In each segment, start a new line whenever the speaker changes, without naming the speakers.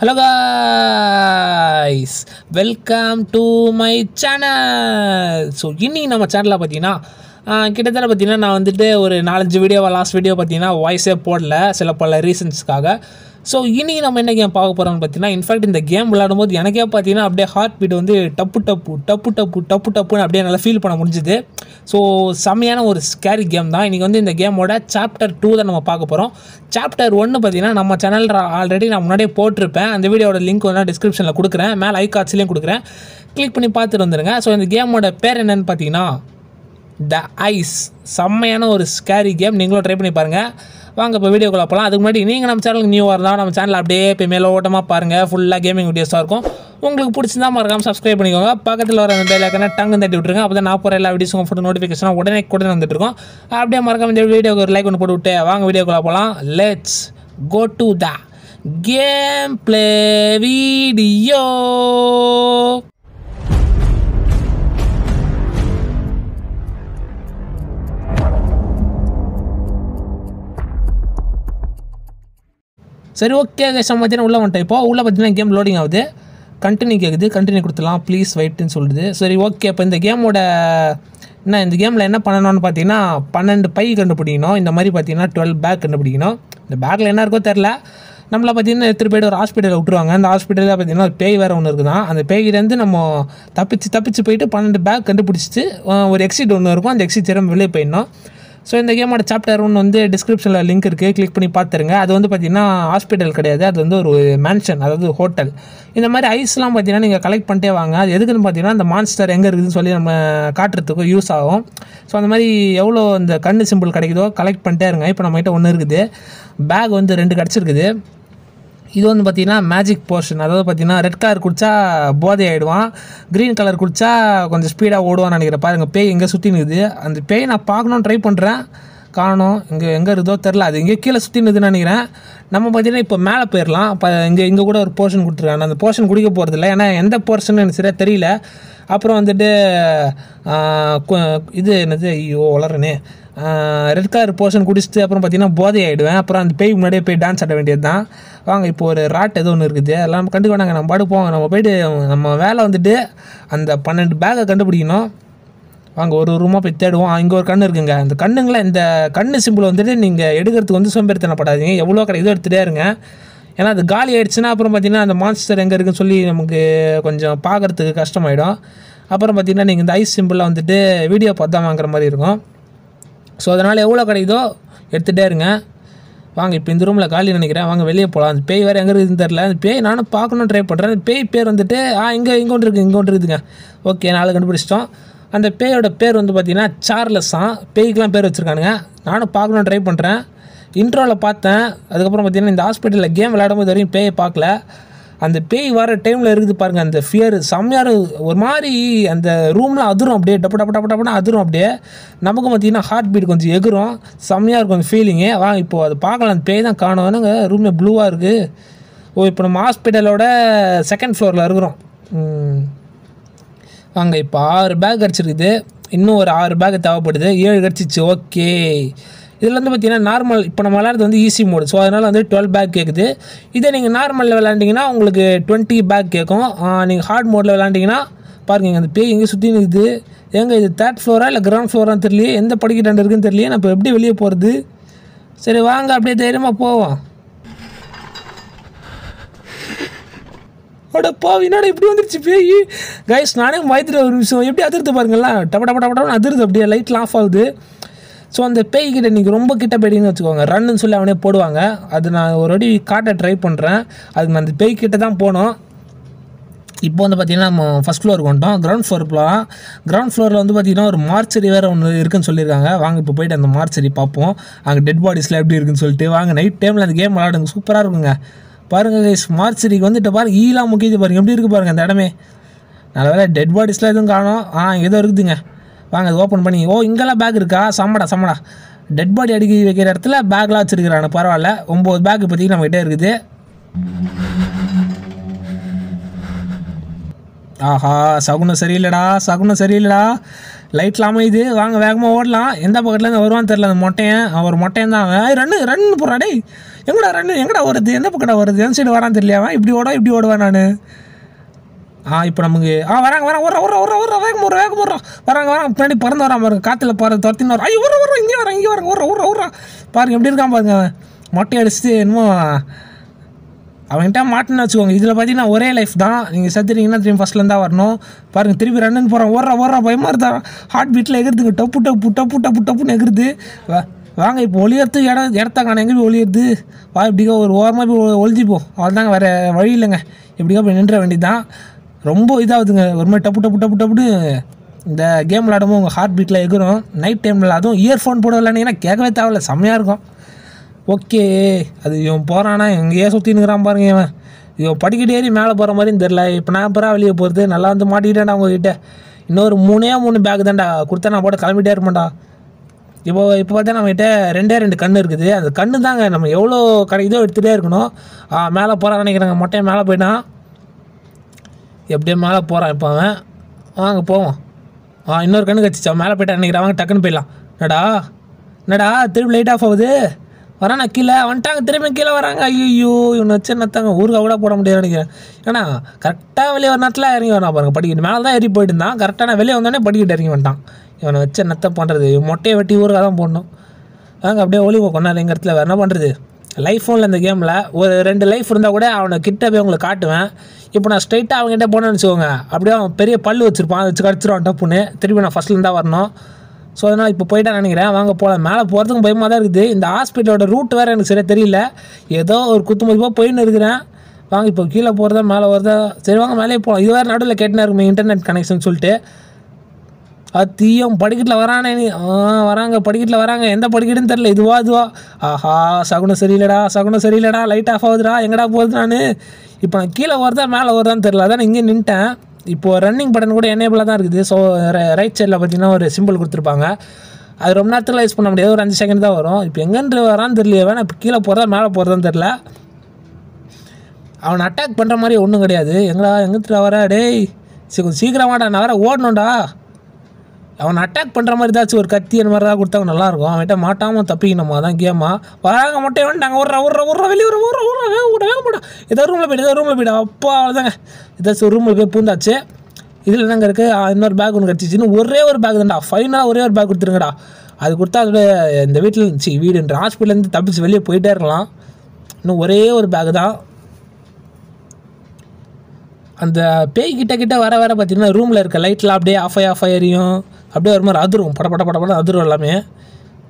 Hello guys welcome to my channel so இன்றைக்கி நம்ம சேனலில் பார்த்தீங்கன்னா கிட்டத்தட்ட பார்த்தீங்கன்னா நான் வந்துட்டு ஒரு நாலஞ்சு வீடியோவை லாஸ்ட் வீடியோ பார்த்தீங்கன்னா வாய்ஸே போடல சில பல ரீசன்ஸ்க்காக ஸோ இன்றைக்கி நம்ம என்ன கேம் பார்க்க போகிறோம்னு பார்த்தீங்கன்னா இன்ஃபேக்ட் இந்த கேம் விளையாடும் போது எனக்கே பார்த்தீங்கன்னா அப்படியே ஹார்ட் பீட் வந்து டப்பு டப்பு டப்பு டப்பு டப்பு டப்புன்னு அப்படியே நல்லா ஃபீல் பண்ண முடிஞ்சுது ஸோ செம்மையான ஒரு ஸ்கேரி கேம் தான் இன்றைக்கி வந்து இந்த கேமோட சாப்டர் டூ தான் நம்ம பார்க்க போகிறோம் சாப்டர் ஒன்று பார்த்தீங்கன்னா நம்ம சேனலில் ஆல்ரெடி நான் முன்னாடியே போட்டிருப்பேன் அந்த வீடியோட லிங்க் வந்து டிஸ்கிரிப்ஷனில் கொடுக்குறேன் மேலே ஐ கார்ட்ஸ்லேயும் கொடுக்குறேன் கிளிக் பண்ணி பார்த்துட்டு வந்துடுங்க ஸோ இந்த கேமோட பேர் என்னென்னு பார்த்தீங்கன்னா த ஐஸ் செம்மையான ஒரு ஸ்கேரி கேம் நீங்களும் ட்ரை பண்ணி பாருங்கள் வாங்க இப்போ வீடியோக்குள்ள போகலாம் அதுக்கு முன்னாடி நீங்கள் நம்ம சேனலுக்கு நியூவாக இருந்தால் நம்ம சேனல் அப்படியே இப்போ மேலே ஓட்டமாக பாருங்கள் ஃபுல்லாக கேமிங் வீடியோஸாக இருக்கும் உங்களுக்கு பிடிச்சிருந்தா மறக்காமல் சப்ஸ்கிரைப் பண்ணிக்கோங்க பக்கத்தில் வர அந்த பெல் டங்கு தட்டி விட்டுருங்க அப்போ தான் நான் போகிற எல்லா வீடியோஸும் ஃபோட்டோ நோட்டிஃபிகேஷனாக உடனே கூட வந்துட்டுருக்கோம் அப்படியே மறக்காம இந்த வீடியோக்கு ஒரு லைக் ஒன்று போட்டு விட்டு வாங்க கால் போகலாம் let's go to the game play video சரி ஓகே நம்ம பார்த்தீங்கன்னா உள்ளே வந்துட்டேன் இப்போ உள்ளே பார்த்தீங்கன்னா கேம் லோடிங் ஆகுது கண்டினியூ கேட்குது கண்டினியூ கொடுத்துலாம் ப்ளீஸ் வெயிட்னு சொல்லுது சரி ஓகே இப்போ இந்த கேமோட என்ன இந்த கேமில் என்ன பண்ணணும்னு பார்த்தீங்கன்னா பன்னெண்டு பை கண்டுபிடிக்கணும் இந்த மாதிரி பார்த்தீங்கன்னா டுவெல் பேக் கண்டுபிடிக்கணும் இந்த பேக்கில் என்ன இருக்கோ தெரில நம்மளை பார்த்தீங்கன்னா எடுத்துகிட்டு போய்ட்டு ஒரு ஹாஸ்பிட்டலில் விட்டுருவாங்க அந்த ஹாஸ்பிட்டலில் பார்த்தீங்கன்னா ஒரு பேய் வேறு ஒன்று இருக்குதான் அந்த பேயிலேருந்து நம்ம தப்பிச்சு தப்பிச்சு போயிட்டு பன்னெண்டு பேக் கண்டுபிடிச்சிட்டு ஒரு எக்ஸிட் ஒன்று இருக்கும் அந்த எக்ஸிட் திறமை வெளியே போயிடணும் ஸோ இந்த கேமோட சாப்டர் ஒன்று வந்து டிஸ்கிரிப்ஷனில் லிங்க் இருக்குது கிளிக் பண்ணி பார்த்துருங்க அது வந்து பார்த்திங்கன்னா ஹாஸ்பிட்டல் கிடையாது அது வந்து ஒரு மேன்ஷன் அதாவது ஹோட்டல் இந்த மாதிரி ஐஸ்லாம் பார்த்தீங்கன்னா நீங்கள் கலெக்ட் பண்ணிட்டே வாங்க அது எதுக்குன்னு பார்த்தீங்கன்னா அந்த மான்ஸ்டர் எங்கே இருக்குதுன்னு சொல்லி நம்ம காட்டுறதுக்கு யூஸ் ஆகும் ஸோ அந்த மாதிரி எவ்வளோ இந்த கண்ணு சிம்பிள் கிடைக்குதோ கலெக்ட் பண்ணிட்டே இருங்க இப்போ நம்மகிட்ட ஒன்று இருக்குது பேக் வந்து ரெண்டு கிடச்சிருக்குது இது வந்து பார்த்திங்கன்னா மேஜிக் போர்ஷன் அதாவது பார்த்திங்கன்னா ரெட் கலர் குடித்தா போதை ஆகிடுவான் க்ரீன் கலர் குடித்தா கொஞ்சம் ஸ்பீடாக ஓடுவான்னு நினைக்கிறேன் பாருங்கள் பேய் எங்கே சுற்றி நிற்குது அந்த பேய் நான் பார்க்கணுன்னு ட்ரை பண்ணுறேன் காணும் இங்கே எங்கே இருதோ தெரில அது இங்கே கீழே சுற்றி நிற்குதுன்னு நினைக்கிறேன் நம்ம பார்த்திங்கன்னா இப்போ மேலே போயிடலாம் இப்போ இங்கே இங்கே கூட ஒரு போர்ஷன் கொடுத்துருக்காங்க அந்த போர்ஷன் குடிக்க போகிறதில்ல ஏன்னா எந்த போர்ஷன் எனக்கு சரியாக தெரியல அப்புறம் வந்துட்டு இது என்னது ஐயோ வளரனே ரெட் கலர் போர்ஷன் குடிச்சிட்டு அப்புறம் பார்த்தீங்கன்னா போதை ஆகிடுவேன் அப்புறம் அந்த பேய் முன்னாடியே போய் டான்ஸ் ஆட வேண்டியது தான் வாங்க இப்போ ஒரு ராட் ஏதோ ஒன்று இருக்குது எல்லாம் கண்டுக்க வேணாங்க நம்ம பாடு போவோம் நம்ம போயிட்டு நம்ம வேலை வந்துட்டு அந்த பன்னெண்டு பேக்கை கண்டுபிடிக்கணும் வாங்க ஒரு ரூமாக போய் தேடுவோம் இங்கே ஒரு கண் இருக்குங்க அந்த கண்ணுங்களை இந்த கண் சிம்பிள் வந்துட்டு நீங்கள் எடுக்கிறதுக்கு வந்து சோம்பேறித்தனப்படாதீங்க எவ்வளோ கடை இதோ எடுத்துகிட்டே இருங்க ஏன்னா அது காலி ஆகிடுச்சுன்னா அப்புறம் பார்த்தீங்கன்னா அந்த மான்ஸ்டர் எங்கே இருக்குன்னு சொல்லி நமக்கு கொஞ்சம் பார்க்குறதுக்கு கஷ்டமாயிடும் அப்புறம் பார்த்திங்கன்னா நீங்கள் இந்த ஐஸ் சிம்பிளில் வந்துட்டு வீடியோ பார்த்தா வாங்குற மாதிரி இருக்கும் ஸோ அதனால் எவ்வளோ கிடைக்குதோ எடுத்துகிட்டே இருங்க வாங்க இப்போ இந்த ரூமில் காலி நினைக்கிறேன் வாங்க வெளியே போகலாம் அந்த பேய் வேறு எங்கே இருக்குதுன்னு தெரில அந்த பேய் நானும் பார்க்கணும்னு ட்ரை பண்ணுறேன் பேய் பேர் வந்துட்டு ஆ இங்கே இங்கே ஒன்று இருக்குது இங்கே ஒன்று இருக்குதுங்க ஓகே நாலு கண்டுபிடிச்சிட்டோம் அந்த பேயோட பேர் வந்து பார்த்திங்கன்னா தான் பேய்க்கெலாம் பேர் வச்சுருக்கானுங்க நானும் பார்க்கணும்னு ட்ரை பண்ணுறேன் இன்ட்ரோவில் பார்த்தேன் அதுக்கப்புறம் பார்த்திங்கன்னா இந்த ஹாஸ்பிட்டலில் கேம் விளையாடும் போது வரையும் பேயை பார்க்கல அந்த பேய் வர டைமில் இருக்குது பாருங்கள் அந்த ஃபியர் செம்மையார் ஒரு மாதிரி அந்த ரூம்லாம் அதிரும் அப்படியே டப்பு டப்பு டப்பு டப்புனா அதிரும் அப்படியே நமக்கு பார்த்திங்கன்னா ஹார்ட் பீட் கொஞ்சம் எகுரும் செம்மையாக இருக்கும் அந்த ஃபீலிங்கு வா இப்போது அதை பார்க்கலாம் அந்த பேய் தான் காணுவானுங்க ரூமே ப்ளூவாக இருக்குது ஓ இப்போ நம்ம ஹாஸ்பிட்டலோட செகண்ட் ஃப்ளோரில் இருக்கிறோம் வாங்க இப்போ ஆறு பேக் கிடச்சிருக்குது இன்னும் ஒரு ஆறு பேக் தேவைப்படுது ஏழு கிடச்சிச்சு ஓகே இதில் வந்து பார்த்தீங்கன்னா நார்மல் இப்போ நம்ம விளாட்றது வந்து ஈஸி மோடு ஸோ அதனால் வந்து டுவெல் பேக் கேட்குது இதே நீங்கள் நார்மலில் விளாண்டிங்கன்னா உங்களுக்கு டுவெண்ட்டி பேக் கேட்கும் நீங்கள் ஹார்ட் மோடில் விளாண்டிங்கன்னா பாருங்கள் அந்த பேய் எங்கே சுற்றி நிற்குது எங்கே இது தேர்ட் ஃப்ளோரா இல்லை கிரவுண்ட் ஃப்ளோரான்னு தெரியலையே எந்த படிக்கட்டாண்டு இருக்குன்னு தெரியலையே நம்ம எப்படி வெளியே போகிறது சரி வாங்க அப்படியே தைரியமாக போவோம் அட பாவி என்னடா இப்படி வந்துருச்சு பேய் கைஸ் நானே மயத்துட்டு ஒரு நிமிஷம் எப்படி அதிர்த்து பாருங்களா டப டப டப டபன்னு அதிர்து அப்படியே லைட்லாம் ஆஃப் ஆகுது ஸோ அந்த பேய்கிட்ட நீங்கள் ரொம்ப கிட்ட போய்ட்டுன்னு வச்சுக்கோங்க ரன்னு சொல்லி அவனே போடுவாங்க அது நான் ஒரு அடி காட்ட ட்ரை பண்ணுறேன் அது அந்த பேய்கிட்ட தான் போனோம் இப்போ வந்து பார்த்திங்கன்னா நம்ம ஃபஸ்ட் ஃப்ளோர் கொண்டோம் கிரவுண்ட் ஃப்ளோர் போகலாம் கிரவுண்ட் ஃப்ளோரில் வந்து பார்த்திங்கன்னா ஒரு மார்ச்சரி வேறு ஒன்று இருக்குன்னு சொல்லியிருக்காங்க வாங்க இப்போ போயிட்டு அந்த மார்ச்சரி பார்ப்போம் அங்கே டெட் பாடிஸில் எப்படி இருக்குன்னு சொல்லிட்டு வாங்க நைட் டைமில் அந்த கேம் விளாடுங்க சூப்பராக இருக்குங்க பாருங்கள் கைஸ் மார்ச்சரிக்கு வந்துட்டு பாருங்கள் ஈலாம் முக்கியத்து பாருங்கள் எப்படி இருக்குது பாருங்கள் அந்த இடமே நல்ல வேலை டெட் பாடிஸ்லாம் எதுவும் காணும் ஆ எதோ இருக்குதுங்க வாங்க அது ஓப்பன் பண்ணி ஓ இங்கெல்லாம் பேக் இருக்கா சம்மடா சம்மடா டெட் பாடி அடுக்கி வைக்கிற இடத்துல பேக்லாம் வச்சுருக்கிறான் பரவாயில்ல ஒம்பது பேக் இப்போதைக்கு நம்மகிட்டே இருக்குது ஆஹா சகுனம் சரியில்லைடா சகுனம் சரியில்லைடா லைட்லாம் அமையுது வாங்க வேகமாக ஓடலாம் எந்த பக்கத்துலேருந்து வருவான்னு தெரில அந்த மொட்டையன் அவர் மொட்டையன் தான் அவன் ரன்னு ரன்னு போகிறாடே எங்கடா ரன்னு எங்கடா வருது எந்த பக்கம்டா வருது எந்த சைடு வரான்னு தெரியல அவன் இப்படி ஓட இப்படி ஓடுவேன் நான் ஆ இப்போ நமக்கு ஆ வராங்க வராங்க ஒரு ஒரு ஒரு ஒரு வேகம் ஒரு வேகம் ஒரு வராங்க வராங்க பின்னாடி பறந்து வரா இருக்கு காற்றுல பாரு துரத்தின்னு வரும் ஐயோ ஒரு ஒரு இங்கே வர இங்கே வராங்க ஒரு ஒரு ஒரு பாருங்க எப்படி இருக்கான் பாருங்க மொட்டை அடிச்சுட்டு என்னமோ அவங்ககிட்ட மாட்டுன்னு வச்சுக்கோங்க இதில் பார்த்தீங்கன்னா ஒரே லைஃப் தான் நீங்கள் செத்துட்டீங்கன்னா திரும்பி ஃபஸ்ட்லேருந்து தான் வரணும் பாருங்கள் திருப்பி ரன்னுன்னு போகிறோம் ஓடுற ஓடுற பயமாக இருந்தான் ஹார்ட் பீட்டில் எகிறதுங்க டப்பு டப்பு டப்பு டப்பு டப்புன்னு எகிறது வாங்க இப்போ ஒளியறது இடம் காணும் எங்கே போய் ஒளியிறது வா இப்படிக்கா ஒரு ஓரமாக போய் ஒழிஞ்சிப்போம் அதுதாங்க வேறு வழி இல்லைங்க இப்படிக்கா போய் நின்ற வேண்டியது தான் ரொம்ப இதாகுதுங்க ஒரு மாதிரி டப்பு டப்பு டப்பு டப்புடு இந்த கேம் விளாடும்போது உங்கள் ஹார்ட் பீட்டில் எகிறோம் நைட் டைமில் அதுவும் இயர்ஃபோன் போட விளாண்டிங்கன்னா கேட்கவே தேவையில்ல செம்மையாக இருக்கும் ஓகே அது இவன் போகிறானா எங்கேயே இருக்கிறான் பாருங்க இவன் இவன் படிக்கிட்டே ஏறி மேலே போகிற மாதிரியும் தெரில இப்போ நான் அப்புறம் வெளியே போகிறது நல்லா வந்து மாட்டிக்கிட்டேன்டா உங்ககிட்ட இன்னொரு மூணே மூணு பேக் தான்டா கொடுத்தா நான் போட்டு கிளம்பிட்டே இருப்பேன்டா இப்போ இப்போ பார்த்தா நம்மகிட்ட ரெண்டே ரெண்டு கண் இருக்குது அந்த கண்ணு தாங்க நம்ம எவ்வளோ கடை இதோ எடுத்துகிட்டே இருக்கணும் மேலே போகிறான்னு நினைக்கிறாங்க மொட்டையை மேலே போயிட்டான் எப்படியும் மேலே போகிறான் இப்போ அவன் வாங்க போவோம் ஆ இன்னொரு கண்ணு கச்சிச்சா மேலே போயிட்டான் நினைக்கிறேன் வாங்க டக்குன்னு போயிடலாம் என்னடா என்னடா திருப்பி லைட் ஆஃப் ஆகுது வரானா கீழே வந்துட்டாங்க திரும்பி கீழே வராங்க ஐயோ இவனை வச்சு என்னத்தாங்க ஊருக்கு கூட போட முடியாது நினைக்கிறேன் ஏன்னா கரெக்டாக வெளியே வர நேரத்தில் இறங்கி வரான் பாருங்க படிக்கிட்டு மேலே தான் ஏறி போயிட்டு இருந்தான் கரெக்டாக வெளியே வந்தோடனே படிக்கிட்டு இறங்கி வந்தான் இவனை வச்சு என்னத்தை பண்ணுறது மொட்டையை வெட்டி ஊருக்காக தான் போடணும் வாங்க அப்படியே ஒளி கொண்டாரு எங்கள் இடத்துல வேறு என்ன பண்ணுறது லைஃப் ஃபோனில் இந்த கேமில் ஒரு ரெண்டு லைஃப் இருந்தால் கூட அவனை கிட்ட போய் உங்களுக்கு காட்டுவேன் இப்போ நான் ஸ்ட்ரைட்டாக அவங்ககிட்ட போனேன்னு வச்சுக்கோங்க அப்படியே அவன் பெரிய பல்லு வச்சுருப்பான் அதை வச்சு கடிச்சிருவான் டப்புன்னு திருப்பி நான் ஃபஸ்ட்லேருந்தா வரணும் ஸோ அதனால் இப்போ போயிட்டா நினைக்கிறேன் வாங்க போகலாம் மேலே போகிறதுக்கு பயமாக தான் இருக்குது இந்த ஹாஸ்பிட்டலோட ரூட் வேறு எனக்கு சரியாக தெரியல ஏதோ ஒரு குத்து மதிப்பாக போயின்னு இருக்கிறேன் வாங்க இப்போ கீழே போகிறதா மேலே வரதா சரி வாங்க மேலே போகலாம் இது வேறு நடுவில் கேட்டுனா இருக்குமே இன்டர்நெட் கனெக்ஷன் சொல்லிட்டு அத்தியம் படிக்கட்டில் வரானே நீ ஆ வராங்க படிக்கட்டில் வராங்க எந்த படிக்கட்டுன்னு தெரில இதுவா இதுவா ஆஹா சகுனம் சரியில்லடா சகுனம் சரியில்லடா லைட் ஆஃப் ஆகுதுடா எங்கடா போகுது நான் இப்போ நான் கீழே வருதா மேலே வருதான்னு தெரில அதான் இங்கே நின்ட்டேன் இப்போது ரன்னிங் பட்டன் கூட எனேபிளாக தான் இருக்குது ஸோ ரைட் சைடில் பார்த்தீங்கன்னா ஒரு சிம்பிள் கொடுத்துருப்பாங்க அது ரொம்ப நேரத்தில் யூஸ் பண்ண முடியாது ஒரு அஞ்சு செகண்ட் தான் வரும் இப்போ எங்கேன்ற வரான்னு தெரியல வேணா இப்போ கீழே போகிறதா மேலே போகிறதான்னு தெரில அவனை அட்டாக் பண்ணுற மாதிரி ஒன்றும் கிடையாது எங்கடா எங்கிட்ட வரா டேய் சரி கொஞ்சம் சீக்கிரமாடா நான் வேறு ஓடணும்டா அவன் அட்டாக் பண்ணுற மாதிரி ஏதாச்சும் ஒரு கத்தி அந்த மாதிரி தான் கொடுத்தா நல்லாயிருக்கும் அவன்கிட்ட மாட்டாமல் தப்பிக்கணுமா அதான் கேமா வராங்க மட்டும் நாங்கள் ஒரு ஒரு ஒரு வெளியே ஒரு ஒரு ஒரு வேக கூட வேக போட ஏதோ ரூமில் போய்டு ஏதோ ரூமில் போய்டா அப்பா அவ்வளோதாங்க ஏதாச்சும் ஒரு ரூமில் போய் பூந்தாச்சு இதில் தாங்க இருக்குது இன்னொரு பேக் ஒன்று கிடச்சிச்சின்னு ஒரே ஒரு பேக் தான்டா ஃபைனாக ஒரே ஒரு பேக் கொடுத்துருங்கடா அது கொடுத்தா அதோட இந்த வீட்டில் இருந்துச்சு வீடுன்ற ஹாஸ்பிட்டலேருந்து தப்பிச்சு வெளியே போயிட்டே இருக்கலாம் இன்னும் ஒரே ஒரு பேக் தான் அந்த பேய் கிட்ட கிட்ட வர வர பார்த்தீங்கன்னா ரூமில் இருக்க லைட்லாம் அப்படியே ஆஃப் ஆஃப் எரியும் அப்படியே ஒரு மாதிரி அதிரும் பட பட பட பட அதிரும் எல்லாமே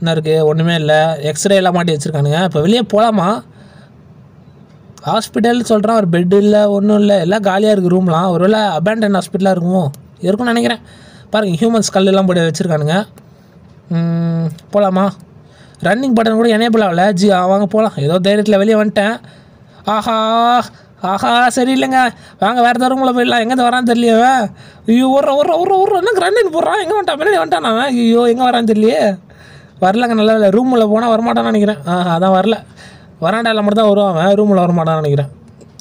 என்ன இருக்குது ஒன்றுமே இல்லை எக்ஸ்ரே எல்லாம் மாட்டி வச்சுருக்கானுங்க இப்போ வெளியே போகலாமா ஹாஸ்பிட்டல் சொல்கிறான் ஒரு பெட் இல்லை ஒன்றும் இல்லை எல்லாம் காலியாக இருக்குது ரூம்லாம் ஒரு வேலை அபேண்டன் ஹாஸ்பிட்டலாக இருக்குமோ இருக்கும்னு நினைக்கிறேன் பாருங்கள் ஹியூமன்ஸ் எல்லாம் போட்டு வச்சுருக்கானுங்க போகலாமா ரன்னிங் பட்டன் கூட எனேபிள் ஆகல ஜி வாங்க போகலாம் ஏதோ தைரியத்தில் வெளியே வந்துட்டேன் ஆஹா ஆஹா சரி இல்லைங்க வாங்க வேறு ஏதாவது ரூமில் போயிடலாம் எங்கேருந்து வரான்னு தெரியலையே ஐயோ ஒரு ஒரு ஒரு ஒரு என்ன கிரண்டின் போடுறான் எங்கே வந்துட்டான் முன்னாடி வந்துட்டான் நான் ஐயோ எங்கே வரான்னு தெரியலையே வரலங்க நல்லா இல்லை ரூமில் போனால் வரமாட்டான்னு நினைக்கிறேன் ஆ அதான் வரல வராண்டாவில் மட்டும் தான் வருவான் அவன் ரூமில் வரமாட்டான்னு நினைக்கிறேன்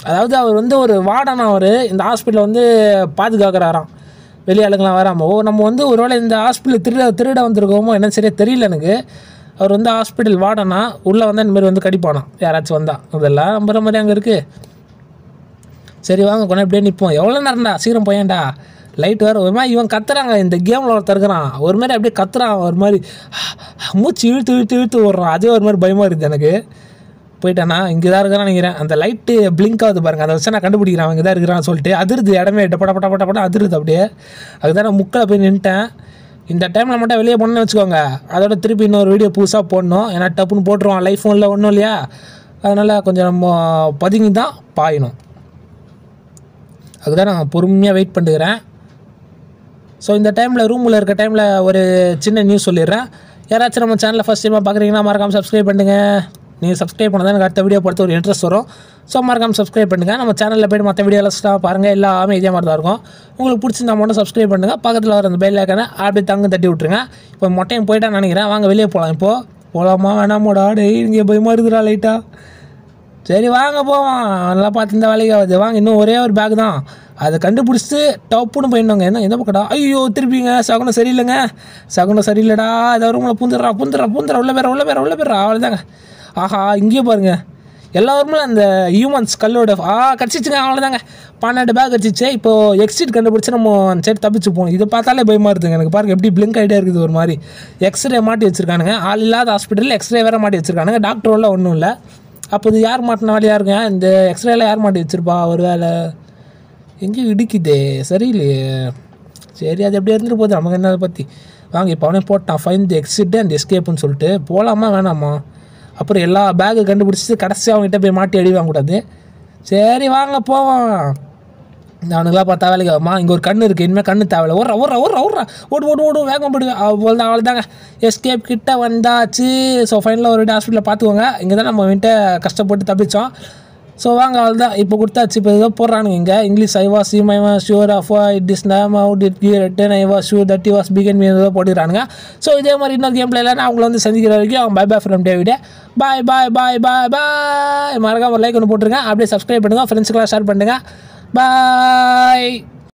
அதாவது அவர் வந்து ஒரு வார்டன் அவர் இந்த ஹாஸ்பிட்டலில் வந்து பாதுகாக்கிறாராம் வெளியாளுங்களாம் வராமல் ஓ நம்ம வந்து ஒரு வேளை இந்த ஹாஸ்பிட்டல் திருட திருட வந்திருக்கோமோ என்னன்னு சரியாக தெரியல எனக்கு அவர் வந்து ஹாஸ்பிட்டல் வார்டனா உள்ளே வந்தால் இந்தமாரி வந்து கடிப்பானா யாராச்சும் வந்தால் அதெல்லாம் நம்புகிற மாதிரி அங்கே இருக்குது சரி வாங்க கொண்டா இப்படியே நிற்போம் எவ்வளோ நேரம்டா சீக்கிரம் போயேன்டா லைட் வேறு ஒரு மாதிரி இவன் கத்துறாங்க இந்த கேமில் ஒருத்தர் இருக்கிறான் ஒரு மாதிரி அப்படியே கத்துறான் ஒரு மாதிரி மூச்சு இழுத்து இழுத்து இழுத்து விடுறான் அதே ஒரு மாதிரி பயமாக இருக்குது எனக்கு போயிட்டானா இங்கே தான் இருக்கிறான் நினைக்கிறேன் அந்த லைட்டு பிளிங்க் ஆகுது பாருங்கள் அதை வச்சு நான் கண்டுபிடிக்கிறேன் இங்கே தான் இருக்கிறான்னு சொல்லிட்டு அதிருது இடமே டப்பட பட பட பட அதிருது அப்படியே அதுதான் நான் முக்கில் போய் நின்ட்டேன் இந்த டைமில் மட்டும் வெளியே போனேன்னு வச்சுக்கோங்க அதோட திருப்பி இன்னொரு வீடியோ புதுசாக போடணும் ஏன்னா டப்புன்னு போட்டுருவான் லைஃப் ஃபோனில் ஒன்றும் இல்லையா அதனால் கொஞ்சம் நம்ம பதுங்கி தான் பாயணும் அதுக்கு தான் நான் பொறுமையாக வெயிட் பண்ணுறேன் ஸோ இந்த டைமில் ரூமில் இருக்க டைமில் ஒரு சின்ன நியூஸ் சொல்லிடுறேன் யாராச்சும் நம்ம சேனலில் ஃபஸ்ட் டைமாக பார்க்குறீங்கன்னா மறக்காமல் சப்ஸ்கிரைப் பண்ணுங்கள் நீங்கள் சப்ஸ்கிரைப் பண்ணால் எனக்கு அடுத்த வீடியோ பொறுத்த ஒரு இன்ட்ரெஸ்ட் வரும் ஸோ மறக்காமல் சப்ஸ்கிரைப் பண்ணுங்கள் நம்ம சேனலில் போய்ட்டு மற்ற வீடியோ வீடியோலாம் பாருங்கள் எல்லாமே இதே மாதிரி தான் இருக்கும் உங்களுக்கு பிடிச்சிருந்தா மட்டும் சப்ஸ்கிரைப் பண்ணுங்கள் பக்கத்தில் வர அந்த பெல் ஐக்கான அப்படியே தங்கு தட்டி விட்ருங்க இப்போ மொட்டையும் போயிட்டான்னு நினைக்கிறேன் வாங்க வெளியே போகலாம் இப்போது போகலாமா வேணாமோடா டே இங்கே போய் இருக்குதுடா லைட்டாக சரி வாங்க போவோம் நல்லா பார்த்து இந்த வேலைக்கு ஆகுது வாங்க இன்னும் ஒரே ஒரு பேக் தான் அதை கண்டுபிடிச்சிட்டு டப்புன்னு போயிடணுங்க என்ன எந்த பக்கடா ஐயோ திருப்பிங்க சகுனம் சரியில்லைங்க சகுனம் சரியில்லடா ஏதாவது உங்களை பூந்துடுறா பூந்துடுறா பூந்துடா உள்ள பேர உள்ள பேர உள்ள பேர் அவ்வளோதாங்க ஆஹா இங்கேயே பாருங்கள் எல்லோருமே அந்த ஹியூமன்ஸ் கல்லோட ஆ கடிச்சிச்சுங்க அவ்வளோதாங்க பன்னெண்டு பேக் கடிச்சிச்சு இப்போது எக்ஸிட் கண்டுபிடிச்சி நம்ம அந்த சைடு தப்பிச்சு போகணும் இதை பார்த்தாலே பயமாக இருக்குங்க எனக்கு பாருங்கள் எப்படி பிளிங்க் ஆகிட்டே இருக்குது ஒரு மாதிரி எக்ஸ்ரே மாட்டி வச்சுருக்கானுங்க ஆள் இல்லாத ஹாஸ்பிட்டலில் எக்ஸ்ரே வேறு மாட்டி வச்சுருக்கானுங்க டாக்டர் உள்ள ஒன்றும் இல்லை அப்போ இது யார் மாட்டின வேலையாக இருக்கேன் இந்த எக்ஸ்ரேல யார் மாட்டி வச்சுருப்பா ஒரு வேலை எங்கேயும் இடிக்குதே சரியில்லையே சரி அது எப்படி இருந்துட்டு போகுது நமக்கு என்ன அதை பற்றி வாங்க இப்போ அவனே போட்டான் ஃபைன் தி எக்ஸிட் அந்த எஸ்கேப்புன்னு சொல்லிட்டு போகலாமா வேணாமா அப்புறம் எல்லா பேக்கு கண்டுபிடிச்சிட்டு கடைசியாக அவங்ககிட்ட போய் மாட்டி அடி வாங்கக்கூடாது சரி வாங்க போவான் அவனுக்குலாம் பார்த்தா வேலைக்கு ஆகுமா இங்கே ஒரு கண்ணு இருக்குது இனிமேல் கண்ணு தேவையில்ல ஒரு ஒரு ஒரு ஒரு ஓடு ஓடு ஓடு வேகம் போடுவேன் அவ்வளோ தான் அவ்வளோ தாங்க எஸ்கேப் கிட்ட வந்தாச்சு ஸோ ஃபைனலாக ஒரு ஹாஸ்பிட்டலில் பார்த்துக்கோங்க இங்கே தான் நம்ம வந்துட்டு கஷ்டப்பட்டு தப்பித்தோம் ஸோ வாங்க அவள் தான் இப்போ கொடுத்தாச்சு இப்போ ஏதோ போடுறானுங்க இங்கே English I was you my was sure of it is name out it Q written I was sure that was began mean ஏதோ போட்டுக்கிறானுங்க ஸோ இதே மாதிரி இன்னொரு கேம் பிளேல நான் அவங்கள வந்து சந்திக்கிற வரைக்கும் அவங்க பை பை ஃப்ரம் டேவிடே bye bye bye bye bye மறக்காம ஒரு லைக் ஒன்று போட்டுருங்க அப்படியே சப்ஸ்கிரைப் பண்ணுங்கள் ஃப்ரெண்ட்ஸுக்கெல்லாம் ஷேர் பண்ணுங்கள் Bye.